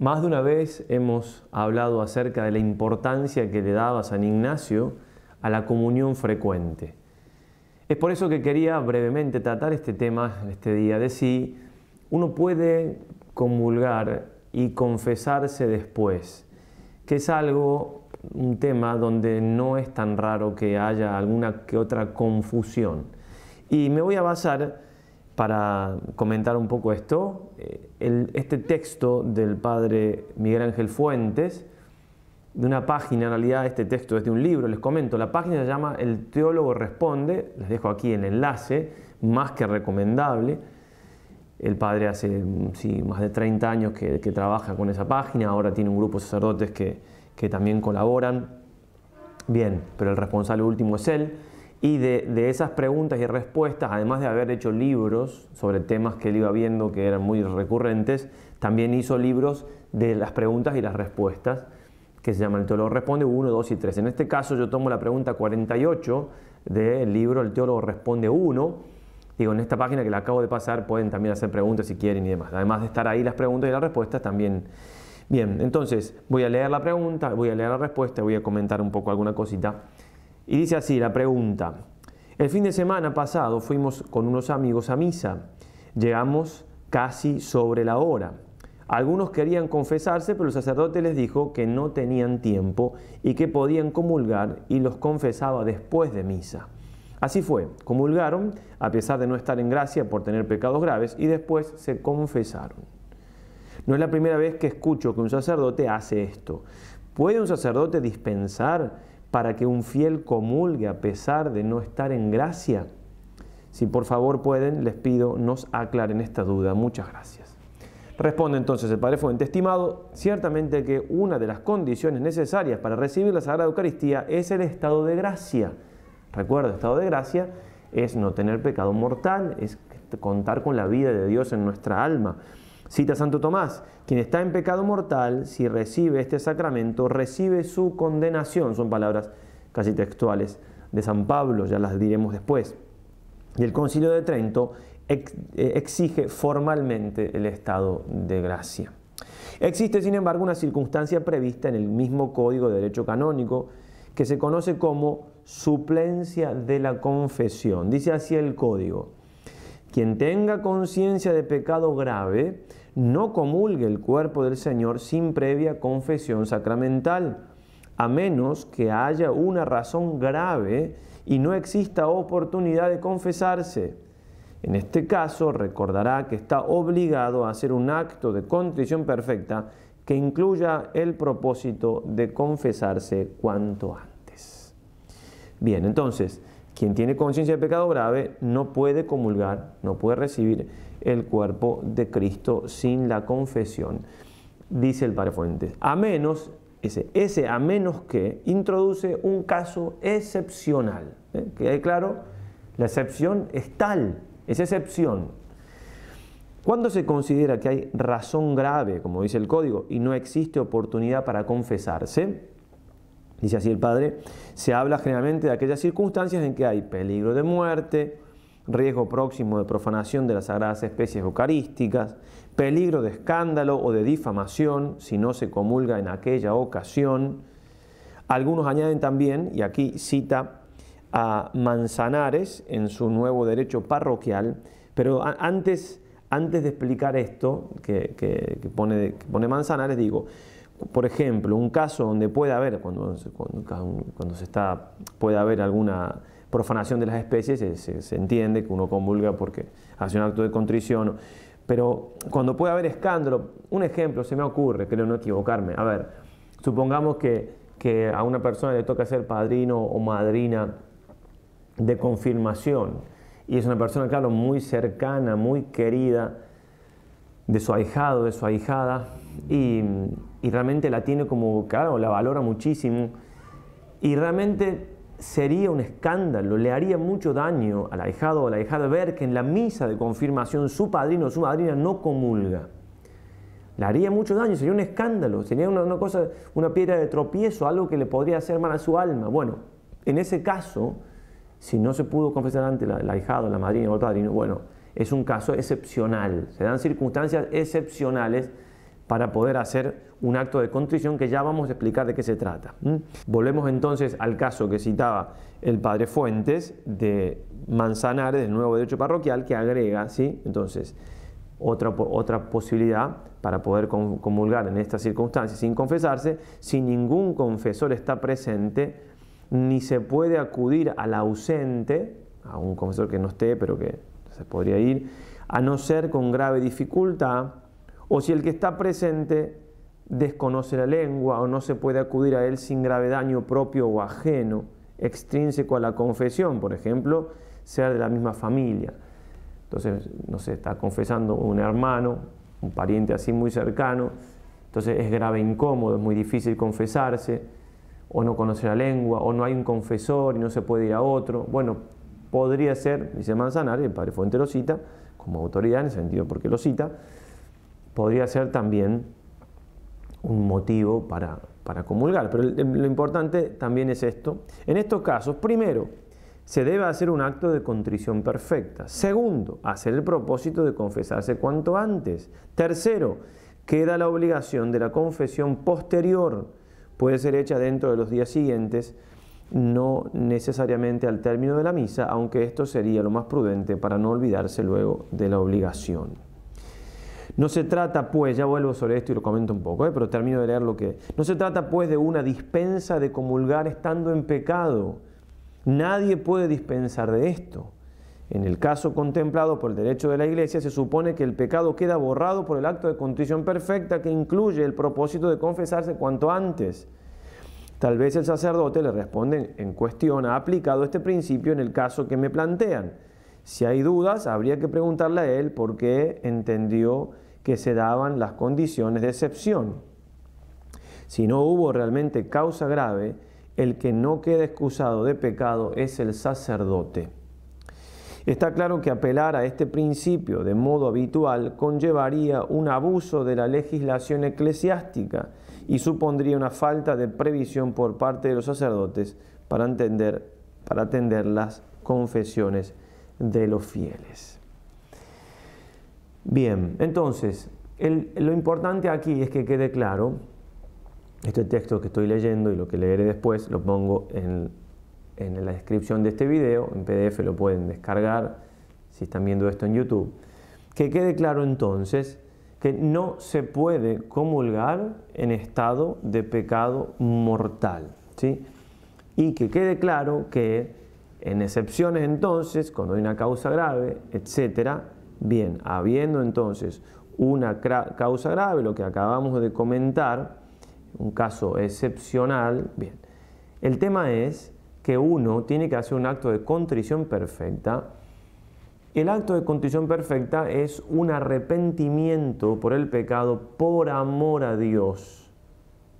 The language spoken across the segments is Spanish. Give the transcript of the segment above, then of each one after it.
Más de una vez hemos hablado acerca de la importancia que le daba San Ignacio a la comunión frecuente. Es por eso que quería brevemente tratar este tema este día, de si uno puede comulgar y confesarse después, que es algo, un tema donde no es tan raro que haya alguna que otra confusión. Y me voy a basar para comentar un poco esto. Eh, este texto del padre Miguel Ángel Fuentes, de una página, en realidad este texto es de un libro, les comento, la página se llama El Teólogo Responde, les dejo aquí el enlace, más que recomendable. El padre hace más de 30 años que, trabaja con esa página, ahora tiene un grupo de sacerdotes que, que también colaboran. Bien, pero el responsable último es él. Y de, esas preguntas y respuestas, además de haber hecho libros sobre temas que él iba viendo que eran muy recurrentes, también hizo libros de las preguntas y las respuestas, que se llaman El Teólogo Responde 1, 2 y 3. En este caso yo tomo la pregunta 48 del libro El Teólogo Responde 1. Digo, en esta página que le acabo de pasar pueden también hacer preguntas si quieren y demás. Además de estar ahí las preguntas y las respuestas también. Bien, entonces voy a leer la pregunta, voy a leer la respuesta, voy a comentar un poco alguna cosita y dice así la pregunta. El fin de semana pasado fuimos con unos amigos a misa. Llegamos casi sobre la hora. Algunos querían confesarse, pero el sacerdote les dijo que no tenían tiempo y que podían comulgar y los confesaba después de misa. Así fue, comulgaron, a pesar de no estar en gracia por tener pecados graves, y después se confesaron. No es la primera vez que escucho que un sacerdote hace esto. ¿Puede un sacerdote dispensar para que un fiel comulgue a pesar de no estar en gracia? Si por favor pueden, les pido nos aclaren esta duda. Muchas gracias. Responde entonces el Padre Fuente, estimado, ciertamente que una de las condiciones necesarias para recibir la Sagrada Eucaristía es el estado de gracia. Recuerdo, estado de gracia es no tener pecado mortal, es contar con la vida de Dios en nuestra alma. Cita Santo Tomás, quien está en pecado mortal, si recibe este sacramento, recibe su condenación. Son palabras casi textuales de San Pablo, ya las diremos después. Y el concilio de Trento eh, exige formalmente el estado de gracia. Existe, sin embargo, una circunstancia prevista en el mismo Código de Derecho Canónico que se conoce como suplencia de la confesión. Dice así el código. Quien tenga conciencia de pecado grave, no comulgue el cuerpo del Señor sin previa confesión sacramental, a menos que haya una razón grave y no exista oportunidad de confesarse. En este caso, recordará que está obligado a hacer un acto de contrición perfecta que incluya el propósito de confesarse cuanto antes. Bien, entonces, quien tiene conciencia de pecado grave no puede comulgar, no puede recibir el cuerpo de Cristo sin la confesión, dice el Padre Fuentes. A menos, ese, ese a menos que introduce un caso excepcional. ¿eh? ¿Quede claro? La excepción es tal, es excepción. Cuando se considera que hay razón grave, como dice el código, y no existe oportunidad para confesarse, dice así el padre, se habla generalmente de aquellas circunstancias en que hay peligro de muerte, riesgo próximo de profanación de las sagradas especies eucarísticas, peligro de escándalo o de difamación si no se comulga en aquella ocasión. Algunos añaden también, y aquí cita a Manzanares en su nuevo derecho parroquial, pero antes, antes de explicar esto que, pone, Manzanares, digo, por ejemplo, un caso donde puede haber, cuando, cuando, cuando se está, puede haber alguna profanación de las especies, se, entiende que uno convulga porque hace un acto de contrición. Pero cuando puede haber escándalo, un ejemplo se me ocurre, creo no equivocarme. A ver, supongamos que, a una persona le toca ser padrino o madrina de confirmación y es una persona, claro, muy cercana, muy querida de su ahijado, de su ahijada, y, y realmente la tiene como, claro, la valora muchísimo. Y realmente sería un escándalo, le haría mucho daño al ahijado o a la ahijada ver que en la misa de confirmación su padrino o su madrina no comulga. Le haría mucho daño, sería un escándalo, sería una, cosa, una piedra de tropiezo, algo que le podría hacer mal a su alma. Bueno, en ese caso, si no se pudo confesar ante la, el ahijado, la madrina o el padrino, bueno, es un caso excepcional, se dan circunstancias excepcionales para poder hacer un acto de contrición que ya vamos a explicar de qué se trata. Volvemos entonces al caso que citaba el padre Fuentes de Manzanares, del nuevo derecho parroquial, que agrega, ¿sí? Entonces, otra, otra posibilidad para poder comulgar en estas circunstancias sin confesarse, si ningún confesor está presente, ni se puede acudir al ausente, a un confesor que no esté, pero que se podría ir, a no ser con grave dificultad, o si el que está presente desconoce la lengua o no se puede acudir a él sin grave daño propio o ajeno, extrínseco a la confesión, por ejemplo, ser de la misma familia. Entonces, no sé, está confesando un hermano, un pariente así muy cercano, entonces es grave incómodo, es muy difícil confesarse, o no conoce la lengua, o no hay un confesor y no se puede ir a otro. Bueno, podría ser, dice Manzanar, el padre Fuente lo cita, como autoridad en el sentido porque lo cita, podría ser también un motivo para, para comulgar. Pero lo importante también es esto. En estos casos, primero, se debe hacer un acto de contrición perfecta. Segundo, hacer el propósito de confesarse cuanto antes. Tercero, queda la obligación de la confesión posterior. Puede ser hecha dentro de los días siguientes, no necesariamente al término de la misa, aunque esto sería lo más prudente para no olvidarse luego de la obligación. No se trata, pues, ya vuelvo sobre esto y lo comento un poco, eh, pero termino de leer lo que... No se trata, pues, de una dispensa de comulgar estando en pecado. Nadie puede dispensar de esto. En el caso contemplado por el derecho de la Iglesia, se supone que el pecado queda borrado por el acto de contrición perfecta que incluye el propósito de confesarse cuanto antes. Tal vez el sacerdote le responde en cuestión, ha aplicado este principio en el caso que me plantean. Si hay dudas, habría que preguntarle a él por qué entendió que se daban las condiciones de excepción. Si no hubo realmente causa grave, el que no queda excusado de pecado es el sacerdote. Está claro que apelar a este principio de modo habitual conllevaría un abuso de la legislación eclesiástica y supondría una falta de previsión por parte de los sacerdotes para, para atender las confesiones de los fieles. Bien, entonces, lo importante aquí es que quede claro, este texto que estoy leyendo y lo que leeré después lo pongo en, la descripción de este video, en PDF lo pueden descargar si están viendo esto en YouTube. Que quede claro entonces que no se puede comulgar en estado de pecado mortal. ¿sí? Y que quede claro que en excepciones entonces, cuando hay una causa grave, etcétera, Bien, habiendo entonces una causa grave, lo que acabamos de comentar, un caso excepcional, bien, el tema es que uno tiene que hacer un acto de contrición perfecta. El acto de contrición perfecta es un arrepentimiento por el pecado por amor a Dios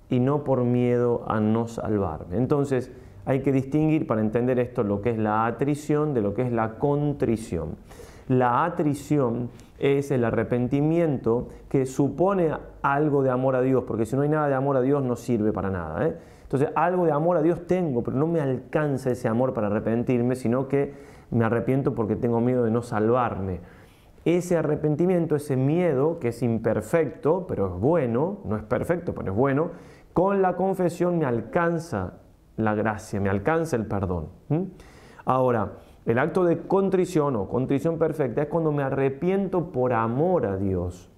y no por miedo a no salvarme. Entonces, hay que distinguir para entender esto lo que es la atrición de lo que es la contrición. La atrición es el arrepentimiento que supone algo de amor a Dios, porque si no hay nada de amor a Dios no sirve para nada. ¿eh? Entonces, algo de amor a Dios tengo, pero no me alcanza ese amor para arrepentirme, sino que me arrepiento porque tengo miedo de no salvarme. Ese arrepentimiento, ese miedo, que es imperfecto, pero es bueno, no es perfecto, pero es bueno, con la confesión me alcanza la gracia, me alcanza el perdón. Ahora, el acto de contrición o contrición perfecta es cuando me arrepiento por amor a Dios.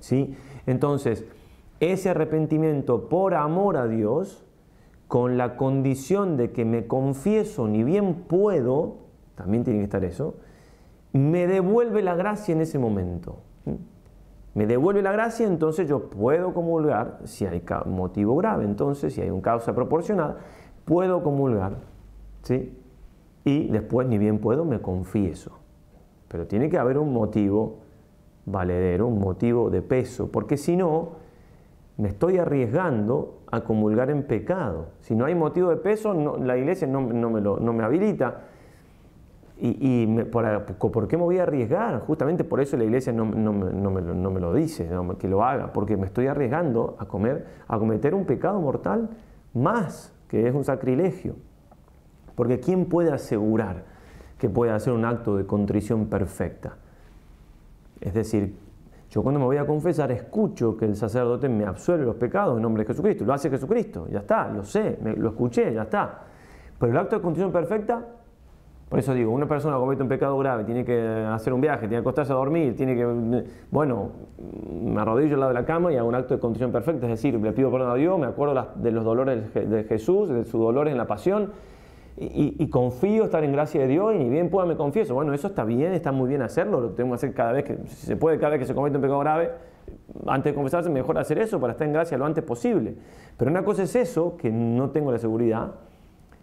¿Sí? Entonces, ese arrepentimiento por amor a Dios, con la condición de que me confieso ni bien puedo, también tiene que estar eso, me devuelve la gracia en ese momento. Me devuelve la gracia, entonces yo puedo comulgar, si hay motivo grave, entonces si hay una causa proporcionada, puedo comulgar. ¿Sí? y después, ni bien puedo, me confieso. Pero tiene que haber un motivo valedero, un motivo de peso, porque si no, me estoy arriesgando a comulgar en pecado. Si no hay motivo de peso, la iglesia no, me no, me habilita. ¿Y, por, qué me voy a arriesgar? Justamente por eso la iglesia no, me, lo, me lo, dice, que lo haga, porque me estoy arriesgando a, comer, a cometer un pecado mortal más, que es un sacrilegio. Porque ¿quién puede asegurar que puede hacer un acto de contrición perfecta? Es decir, yo cuando me voy a confesar escucho que el sacerdote me absuelve los pecados en nombre de Jesucristo. Lo hace Jesucristo, ya está, lo sé, lo escuché, ya está. Pero el acto de contrición perfecta, por eso digo, una persona comete un pecado grave, tiene que hacer un viaje, tiene que acostarse a dormir, tiene que, bueno, me arrodillo al lado de la cama y hago un acto de contrición perfecta, es decir, le pido perdón a Dios, me acuerdo de los dolores de Jesús, de sus dolores en la pasión, y, confío estar en gracia de Dios y ni bien pueda me confieso. Bueno, eso está bien, está muy bien hacerlo, lo tengo que hacer cada vez que, se puede, cada vez que se comete un pecado grave, antes de confesarse, mejor hacer eso para estar en gracia lo antes posible. Pero una cosa es eso, que no tengo la seguridad,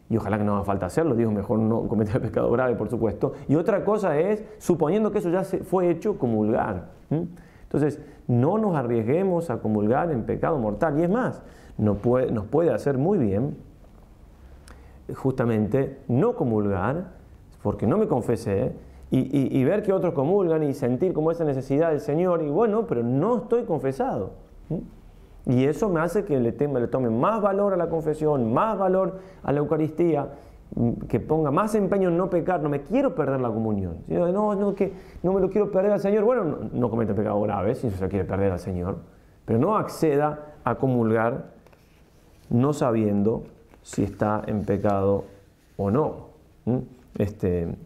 y ojalá que no haga falta hacerlo, digo, mejor no cometer pecado grave, por supuesto. Y otra cosa es, suponiendo que eso ya se fue hecho, comulgar. Entonces, no nos arriesguemos a comulgar en pecado mortal. Y es más, nos puede hacer muy bien justamente no comulgar, porque no me confesé, y, ver que otros comulgan y sentir como esa necesidad del Señor, y bueno, pero no estoy confesado. Y eso me hace que le, tema le tome más valor a la confesión, más valor a la Eucaristía, que ponga más empeño en no pecar, no me quiero perder la comunión. No, no, que no me lo quiero perder al Señor. Bueno, no, comete pecado grave si se quiere perder al Señor, pero no acceda a comulgar no sabiendo si está en pecado o no. Este, en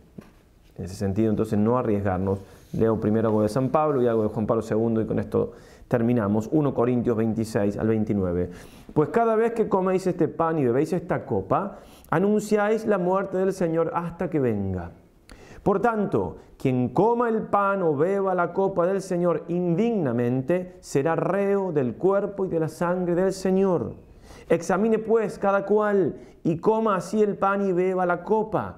ese sentido, entonces, no arriesgarnos. Leo primero algo de San Pablo y algo de Juan Pablo II y con esto terminamos. 1 Corintios 26 al 29. Pues cada vez que coméis este pan y bebéis esta copa, anunciáis la muerte del Señor hasta que venga. Por tanto, quien coma el pan o beba la copa del Señor indignamente será reo del cuerpo y de la sangre del Señor. Examine pues cada cual y coma así el pan y beba la copa,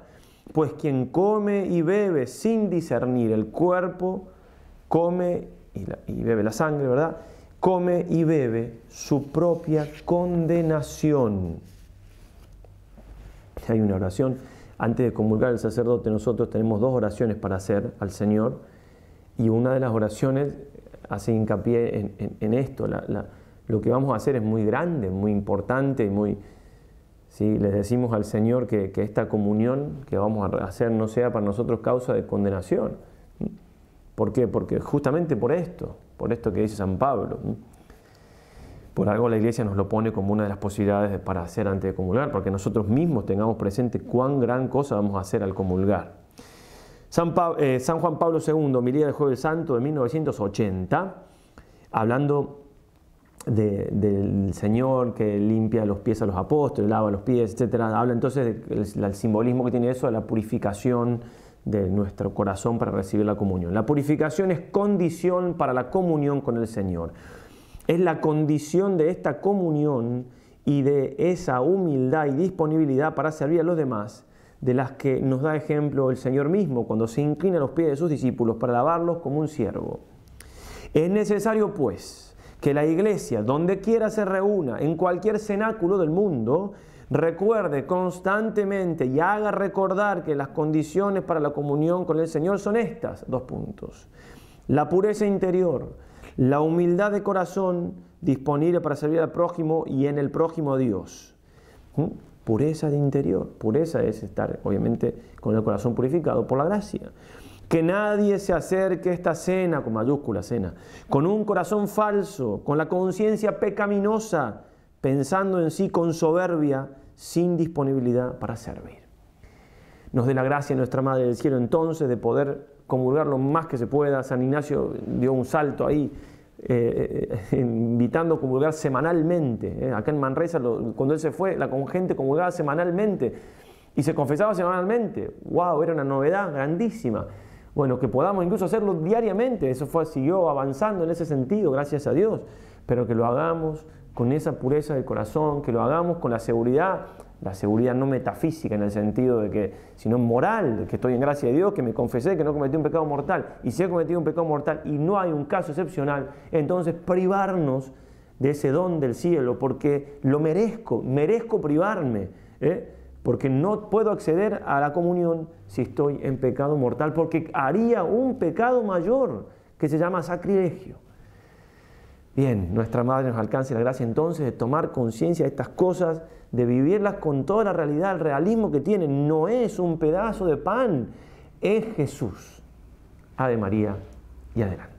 pues quien come y bebe sin discernir el cuerpo, come y, bebe la sangre, ¿verdad? Come y bebe su propia condenación. Hay una oración, antes de comulgar el sacerdote nosotros tenemos dos oraciones para hacer al Señor y una de las oraciones hace hincapié en, esto, la, la lo que vamos a hacer es muy grande, muy importante y muy... Si Les decimos al Señor que, esta comunión que vamos a hacer no sea para nosotros causa de condenación. ¿Por qué? Porque justamente por esto, por esto que dice San Pablo. Por algo la iglesia nos lo pone como una de las posibilidades para hacer antes de comulgar, porque nosotros mismos tengamos presente cuán gran cosa vamos a hacer al comulgar. San, eh, Juan Pablo II, día del Jueves Santo de 1980, hablando del Señor que limpia los pies a los apóstoles, lava los pies, etc. Habla entonces del simbolismo que tiene eso, de la purificación de nuestro corazón para recibir la comunión. La purificación es condición para la comunión con el Señor. Es la condición de esta comunión y de esa humildad y disponibilidad para servir a los demás, de las que nos da ejemplo el Señor mismo cuando se inclina los pies de sus discípulos para lavarlos como un siervo. Es necesario, pues, que la iglesia, donde quiera se reúna, en cualquier cenáculo del mundo, recuerde constantemente y haga recordar que las condiciones para la comunión con el Señor son estas, dos puntos. La pureza interior, la humildad de corazón disponible para servir al prójimo y en el prójimo a Dios. ¿Mm? Pureza de interior, pureza es estar obviamente con el corazón purificado por la gracia. Que nadie se acerque a esta cena, con mayúscula cena, con un corazón falso, con la conciencia pecaminosa, pensando en sí con soberbia, sin disponibilidad para servir. Nos dé la gracia nuestra Madre del Cielo entonces de poder comulgar lo más que se pueda. San Ignacio dio un salto ahí, eh, eh, eh, invitando a comulgar semanalmente. Acá en Manresa, cuando él se fue, la gente comulgaba semanalmente y se confesaba semanalmente. ¡Wow! Era una novedad grandísima. Bueno, que podamos incluso hacerlo diariamente, eso fue, siguió avanzando en ese sentido, gracias a Dios, pero que lo hagamos con esa pureza del corazón, que lo hagamos con la seguridad, la seguridad no metafísica en el sentido de que, sino moral, que estoy en gracia de Dios, que me confesé, que no cometí un pecado mortal, y si he cometido un pecado mortal y no hay un caso excepcional, entonces privarnos de ese don del cielo, porque lo merezco, merezco privarme. ¿eh? porque no puedo acceder a la comunión si estoy en pecado mortal, porque haría un pecado mayor que se llama sacrilegio. Bien, nuestra Madre nos alcance la gracia entonces de tomar conciencia de estas cosas, de vivirlas con toda la realidad, el realismo que tienen. No es un pedazo de pan, es Jesús. Ave María y adelante.